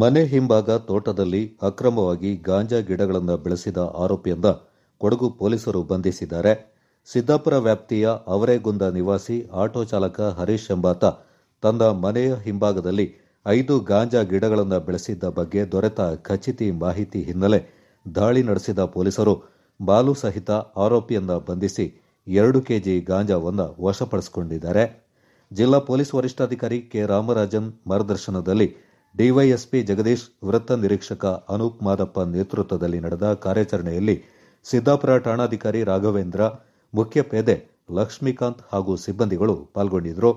ಮನೆ ಹಿಂಭಾಗ ತೋಟದಲ್ಲಿ ಅಕ್ರಮವಾಗಿ ಗಾಂಜಾ ಗಿಡಗಳನ್ನು ಬೆಳೆಸಿದ ಆರೋಪಿಯಿಂದ ಕೊಡಗು ಪೊಲೀಸರು ಬಂಧಿಸಿದ್ದಾರೆ ಸಿದ್ದಾಪುರ ವ್ಯಾಪ್ತಿಯ ಅವರೇಗುಂದ ನಿವಾಸಿ ಆಟೋ ಚಾಲಕ ಹರೀಶ್ ಎಂಬಾತ ತನ್ನ ಮನೆಯ ಹಿಂಭಾಗದಲ್ಲಿ ಐದು ಗಾಂಜಾ ಗಿಡಗಳನ್ನು ಬೆಳೆಸಿದ್ದ ಬಗ್ಗೆ ದೊರೆತ ಖಚಿತಿ ಮಾಹಿತಿ ಹಿನ್ನೆಲೆ ದಾಳಿ ನಡೆಸಿದ ಪೊಲೀಸರು ಬಾಲು ಸಹಿತ ಆರೋಪಿಯನ್ನ ಬಂಧಿಸಿ ಎರಡು ಕೆಜಿ ಗಾಂಜಾವನ್ನು ವಶಪಡಿಸಿಕೊಂಡಿದ್ದಾರೆ ಜಿಲ್ಲಾ ಪೊಲೀಸ್ ವರಿಷ್ಠಾಧಿಕಾರಿ ಕೆ ರಾಮರಾಜನ್ ಮಾರ್ಗದರ್ಶನದಲ್ಲಿ ಡಿವೈಎಸ್ಪಿ ಜಗದೀಶ್ ವೃತ್ತ ನಿರೀಕ್ಷಕ ಅನೂಪ್ ಮಾದಪ್ಪ ನೇತೃತ್ವದಲ್ಲಿ ನಡೆದ ಕಾರ್ಯಾಚರಣೆಯಲ್ಲಿ ಸಿದ್ದಾಪುರ ಠಾಣಾಧಿಕಾರಿ ರಾಘವೇಂದ್ರ ಮುಖ್ಯ ಪೇದೆ ಲಕ್ಷ್ಮೀಕಾಂತ್ ಹಾಗೂ ಸಿಬ್ಬಂದಿಗಳು ಪಾಲ್ಗೊಂಡಿದ್ದರು